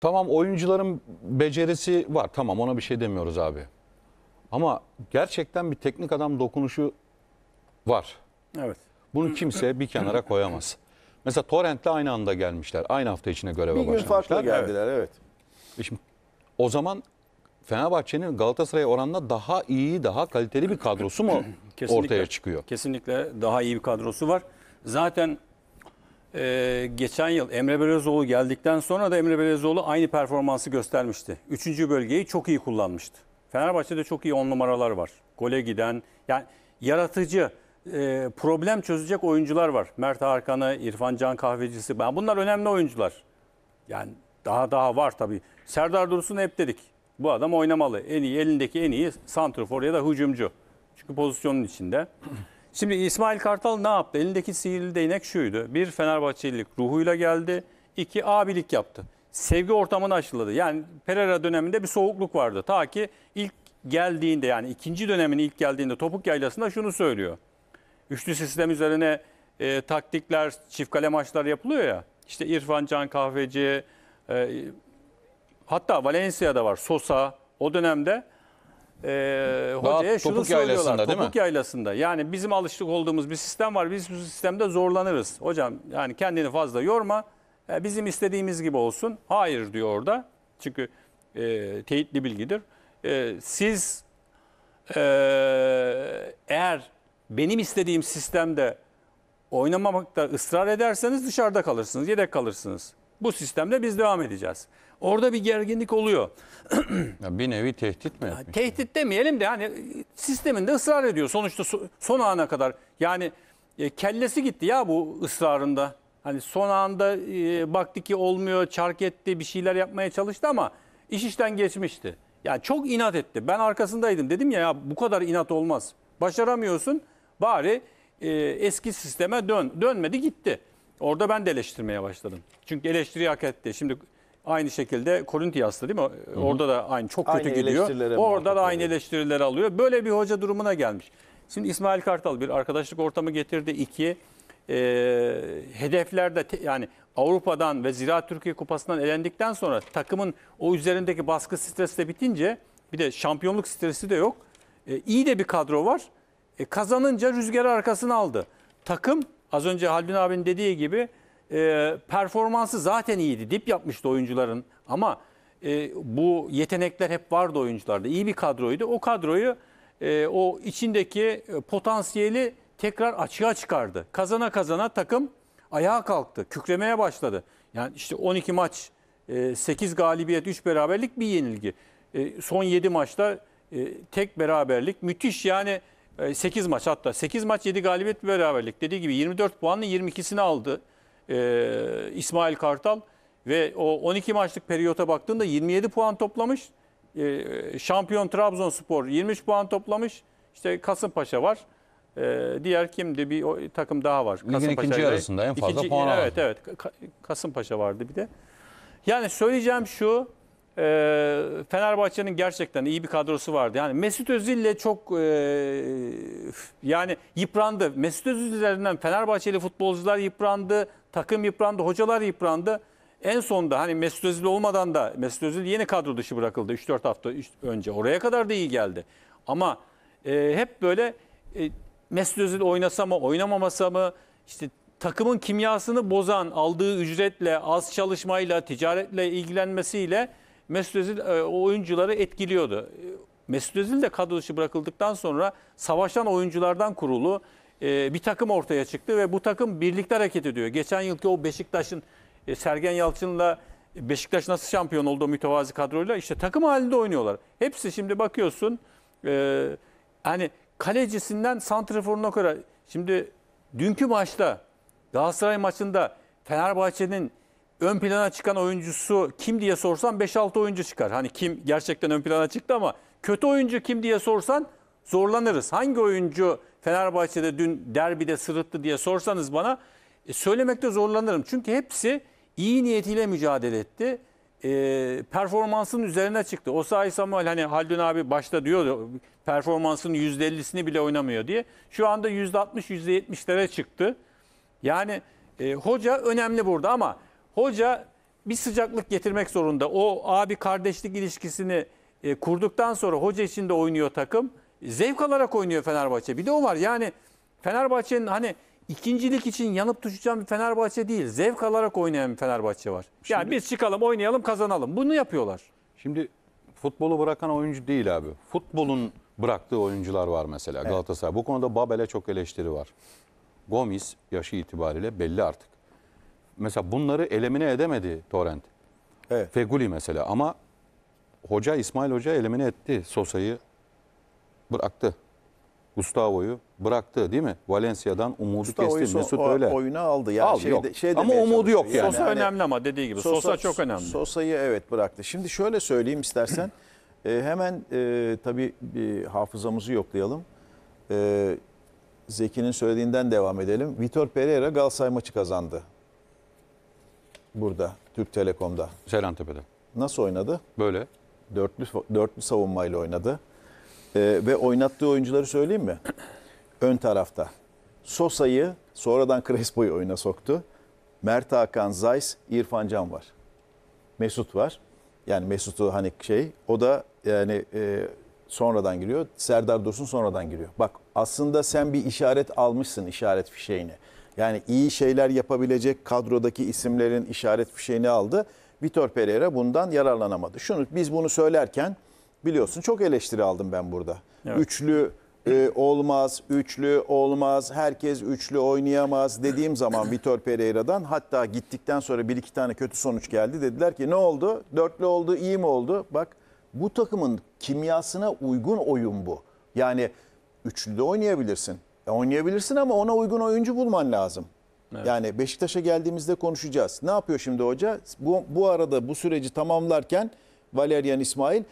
Tamam oyuncuların becerisi var. Tamam ona bir şey demiyoruz abi. Ama gerçekten bir teknik adam dokunuşu var. Evet. Bunu kimse bir kenara koyamaz. Mesela Torrent'le aynı anda gelmişler. Aynı hafta içine göreve bir başlamışlar. Bir gün farklı geldiler evet. evet. şimdi, o zaman Fenerbahçe'nin Galatasaray'a oranla daha iyi, daha kaliteli bir kadrosu mu ortaya çıkıyor? Kesinlikle daha iyi bir kadrosu var. Zaten e, geçen yıl Emre Belözoğlu geldikten sonra da Emre Belözoğlu aynı performansı göstermişti. Üçüncü bölgeyi çok iyi kullanmıştı. Fenerbahçe'de çok iyi on numaralar var. Gole giden yani yaratıcı e, problem çözecek oyuncular var. Mert Hakan'ı, İrfan Can Kahvecisi. Ben bunlar önemli oyuncular. Yani daha daha var tabii. Serdar Dursun hep dedik. Bu adam oynamalı. En iyi elindeki en iyi santrfor ya da hücumcu. Çünkü pozisyonun içinde. Şimdi İsmail Kartal ne yaptı? Elindeki sihirli değnek şuydu. Bir Fenerbahçelilik ruhuyla geldi. iki abilik yaptı. Sevgi ortamını aşıladı. Yani Pereira döneminde bir soğukluk vardı. Ta ki ilk geldiğinde yani ikinci dönemin ilk geldiğinde topuk yaylasında şunu söylüyor. Üçlü sistem üzerine e, taktikler, çift kale maçlar yapılıyor ya. İşte İrfan Can Kahveci, e, hatta Valencia'da var Sosa o dönemde e, hocaya Daha şunu topuk söylüyorlar. Yaylasında, topuk değil mi? yaylasında. Yani bizim alıştık olduğumuz bir sistem var. Biz bu sistemde zorlanırız. Hocam yani kendini fazla yorma. E, bizim istediğimiz gibi olsun. Hayır diyor orada. Çünkü e, teyitli bilgidir. E, siz e, eğer benim istediğim sistemde oynamamakta ısrar ederseniz dışarıda kalırsınız, yedek kalırsınız. Bu sistemde biz devam edeceğiz. Orada bir gerginlik oluyor. Ya bir nevi tehdit mi etmiş? Tehdit demeyelim de hani sisteminde ısrar ediyor. Sonuçta son ana kadar yani e, kellesi gitti ya bu ısrarında. Hani son anda e, baktı ki olmuyor, çark etti, bir şeyler yapmaya çalıştı ama iş işten geçmişti. Yani çok inat etti. Ben arkasındaydım. Dedim ya, ya bu kadar inat olmaz. Başaramıyorsun. Bari e, eski sisteme dön. Dönmedi gitti. Orada ben de eleştirmeye başladım. Çünkü eleştiri hak etti. Şimdi Aynı şekilde Korintiyas'ta değil mi? Hı-hı. Orada da aynı çok kötü aynı gidiyor. Orada da aynı eleştirileri alıyor. Böyle bir hoca durumuna gelmiş. Şimdi İsmail Kartal bir arkadaşlık ortamı getirdi. İki, e, hedeflerde te, yani Avrupa'dan ve Ziraat Türkiye Kupası'ndan elendikten sonra takımın o üzerindeki baskı stresi de bitince bir de şampiyonluk stresi de yok. E, iyi de bir kadro var. E, kazanınca rüzgarı arkasına aldı. Takım az önce Halbin abinin dediği gibi e, performansı zaten iyiydi. Dip yapmıştı oyuncuların ama e, bu yetenekler hep vardı oyuncularda. İyi bir kadroydu. O kadroyu e, o içindeki e, potansiyeli tekrar açığa çıkardı. Kazana kazana takım ayağa kalktı. Kükremeye başladı. Yani işte 12 maç, 8 e, galibiyet, 3 beraberlik bir yenilgi. E, son 7 maçta tek beraberlik. Müthiş yani 8 maç hatta 8 maç 7 galibiyet bir beraberlik. Dediği gibi 24 puanla 22'sini aldı e, İsmail Kartal ve o 12 maçlık periyota baktığında 27 puan toplamış. E, şampiyon Trabzonspor 23 puan toplamış. İşte Kasımpaşa var. E, diğer kimdi? Bir o, takım daha var. Ligin ikinci yarısında en fazla ikinci, puan aldı. Evet evet. Kasımpaşa vardı bir de. Yani söyleyeceğim şu. E, Fenerbahçe'nin gerçekten iyi bir kadrosu vardı. Yani Mesut Özil ile çok e, yani yıprandı. Mesut Özil üzerinden Fenerbahçeli futbolcular yıprandı. Takım yıprandı, hocalar yıprandı. En sonda hani Mesut Özil olmadan da Mesut Özil yeni kadro dışı bırakıldı 3-4 hafta önce. Oraya kadar da iyi geldi. Ama e, hep böyle e, Mesut Özil oynasa mı, oynamamasa mı işte takımın kimyasını bozan aldığı ücretle, az çalışmayla, ticaretle ilgilenmesiyle Mesut Özil e, oyuncuları etkiliyordu. E, Mesut Özil de kadro dışı bırakıldıktan sonra savaştan oyunculardan kurulu e, bir takım ortaya çıktı ve bu takım birlikte hareket ediyor. Geçen yılki o Beşiktaş'ın e, Sergen Yalçın'la e, Beşiktaş nasıl şampiyon oldu o mütevazi kadroyla işte takım halinde oynuyorlar. Hepsi şimdi bakıyorsun e, hani kalecisinden santriforuna kadar şimdi dünkü maçta Galatasaray maçında Fenerbahçe'nin ön plana çıkan oyuncusu kim diye sorsan 5-6 oyuncu çıkar. Hani kim gerçekten ön plana çıktı ama kötü oyuncu kim diye sorsan zorlanırız. Hangi oyuncu Fenerbahçe'de dün derbide sırıttı diye sorsanız bana e, söylemekte zorlanırım. Çünkü hepsi iyi niyetiyle mücadele etti. E, performansının üzerine çıktı. O sahi Samuel hani Haldun abi başta diyordu performansının %50'sini bile oynamıyor diye. Şu anda %60-%70'lere çıktı. Yani e, hoca önemli burada ama hoca bir sıcaklık getirmek zorunda. O abi kardeşlik ilişkisini e, kurduktan sonra hoca içinde oynuyor takım zevk alarak oynuyor Fenerbahçe. Bir de o var. Yani Fenerbahçe'nin hani ikincilik için yanıp tutuşan bir Fenerbahçe değil. Zevk alarak oynayan bir Fenerbahçe var. Şimdi, yani biz çıkalım, oynayalım, kazanalım. Bunu yapıyorlar. Şimdi futbolu bırakan oyuncu değil abi. Futbolun bıraktığı oyuncular var mesela evet. Galatasaray. Bu konuda Babel'e çok eleştiri var. Gomis yaşı itibariyle belli artık. Mesela bunları elemine edemedi Torrent. Evet. Feguli mesela ama hoca İsmail Hoca elemine etti Sosa'yı bıraktı. Gustavo'yu bıraktı değil mi? Valencia'dan umudu Gustavo'yu kesti. So, Mesut o, öyle. Oyuna aldı yani. Aldı, şeyde, yok. Şey ama umudu yok yani. Sosa yani, önemli ama dediği gibi. Sosa, Sosa çok önemli. Sosa'yı evet bıraktı. Şimdi şöyle söyleyeyim istersen. e, hemen e, tabii bir hafızamızı yoklayalım. E, Zeki'nin söylediğinden devam edelim. Vitor Pereira Galatasaray maçı kazandı. Burada Türk Telekom'da. Seyrantepe'de. Nasıl oynadı? Böyle. Dörtlü, dörtlü savunmayla oynadı. Ee, ve oynattığı oyuncuları söyleyeyim mi? Ön tarafta. Sosa'yı sonradan Crespo'yu oyuna soktu. Mert Hakan, Zays, İrfan Can var. Mesut var. Yani Mesut'u hani şey o da yani e, sonradan giriyor. Serdar Dursun sonradan giriyor. Bak aslında sen bir işaret almışsın işaret fişeğini. Yani iyi şeyler yapabilecek kadrodaki isimlerin işaret fişeğini aldı. Vitor Pereira bundan yararlanamadı. Şunu biz bunu söylerken biliyorsun çok eleştiri aldım ben burada. Evet. Üçlü e, olmaz, üçlü olmaz, herkes üçlü oynayamaz dediğim zaman Vitor Pereira'dan hatta gittikten sonra bir iki tane kötü sonuç geldi. Dediler ki ne oldu? Dörtlü oldu, iyi mi oldu? Bak bu takımın kimyasına uygun oyun bu. Yani üçlü de oynayabilirsin. E, oynayabilirsin ama ona uygun oyuncu bulman lazım. Evet. Yani Beşiktaş'a geldiğimizde konuşacağız. Ne yapıyor şimdi hoca? Bu, bu arada bu süreci tamamlarken Valerian İsmail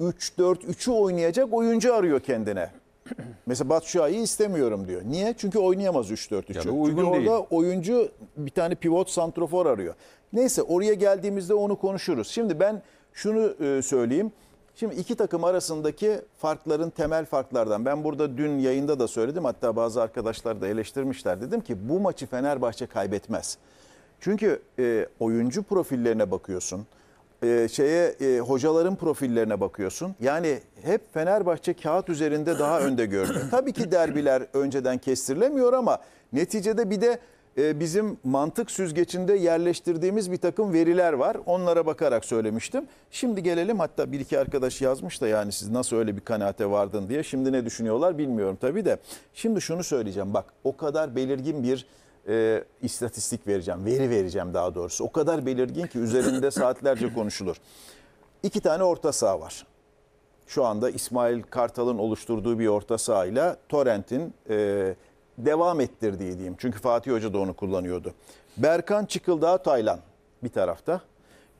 3-4-3'ü oynayacak oyuncu arıyor kendine. Mesela Batshuayi'yi istemiyorum diyor. Niye? Çünkü oynayamaz 3-4-3'ü. Çünkü uygun orada değil. oyuncu bir tane pivot santrofor arıyor. Neyse oraya geldiğimizde onu konuşuruz. Şimdi ben şunu e, söyleyeyim. Şimdi iki takım arasındaki farkların temel farklardan ben burada dün yayında da söyledim hatta bazı arkadaşlar da eleştirmişler dedim ki bu maçı Fenerbahçe kaybetmez. Çünkü e, oyuncu profillerine bakıyorsun e, şeye e, hocaların profillerine bakıyorsun. Yani hep Fenerbahçe kağıt üzerinde daha önde görünüyor. Tabii ki derbiler önceden kestirilemiyor ama neticede bir de e, bizim mantık süzgecinde yerleştirdiğimiz bir takım veriler var. Onlara bakarak söylemiştim. Şimdi gelelim hatta bir iki arkadaş yazmış da yani siz nasıl öyle bir kanaate vardın diye. Şimdi ne düşünüyorlar bilmiyorum tabii de. Şimdi şunu söyleyeceğim bak o kadar belirgin bir e, istatistik vereceğim, veri vereceğim daha doğrusu. O kadar belirgin ki üzerinde saatlerce konuşulur. İki tane orta saha var. Şu anda İsmail Kartal'ın oluşturduğu bir orta sahayla Torrent'in e, devam ettirdiği diyeyim. Çünkü Fatih Hoca da onu kullanıyordu. Berkan Çıkıldağ Taylan bir tarafta.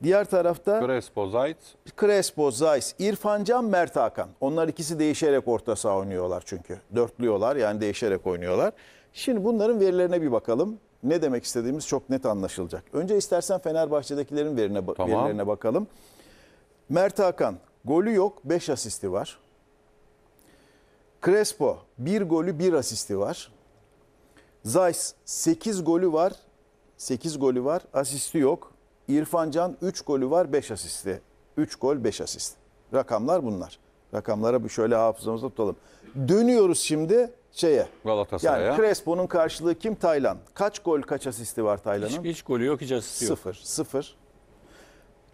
Diğer tarafta Crespo Zayt. Crespo Zayt, İrfan Can Mert Hakan. Onlar ikisi değişerek orta saha oynuyorlar çünkü. Dörtlüyorlar yani değişerek oynuyorlar. Şimdi bunların verilerine bir bakalım. Ne demek istediğimiz çok net anlaşılacak. Önce istersen Fenerbahçe'dekilerin verine, tamam. verilerine bakalım. Mert Hakan golü yok 5 asisti var. Crespo 1 golü 1 asisti var. Zayis 8 golü var. 8 golü var. Asisti yok. İrfan Can 3 golü var 5 asisti. 3 gol 5 asist. Rakamlar bunlar. Rakamlara bir şöyle hafızamızda tutalım. Dönüyoruz şimdi şeye. Galatasaray'a. Yani Crespo'nun karşılığı kim? Taylan. Kaç gol kaç asisti var Taylan'ın? Hiç, hiç golü yok hiç asisti yok. Sıfır. Sıfır.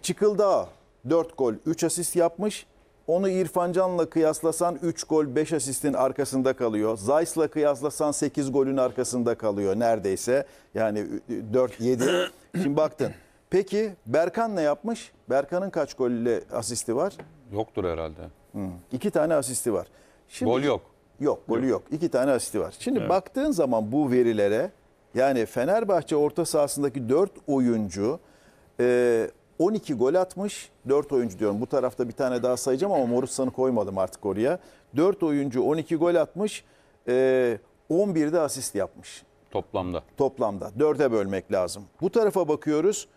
Çıkıldağ 4 gol 3 asist yapmış. Onu İrfan Can'la kıyaslasan 3 gol 5 asistin arkasında kalıyor. Zays'la kıyaslasan 8 golün arkasında kalıyor neredeyse. Yani 4-7. Şimdi baktın. Peki Berkan ne yapmış? Berkan'ın kaç golle asisti var? Yoktur herhalde. Hmm. İki tane asisti var. Şimdi, Gol yok. Yok golü yok. yok. İki tane asisti var. Şimdi evet. baktığın zaman bu verilere yani Fenerbahçe orta sahasındaki dört oyuncu e, 12 gol atmış. dört oyuncu diyorum. Bu tarafta bir tane daha sayacağım ama Morutsan'ı koymadım artık oraya. Dört oyuncu 12 gol atmış. E, de asist yapmış. Toplamda. Toplamda. Dörde bölmek lazım. Bu tarafa bakıyoruz.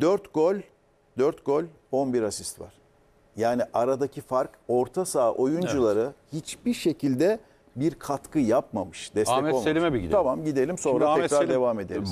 Dört gol, dört gol, 11 asist var. Yani aradaki fark orta saha oyuncuları hiçbir şekilde bir katkı yapmamış, destek Ahmet olmamış. Selim'e bir gidelim. Tamam gidelim sonra Ahmet tekrar Selim, devam edelim.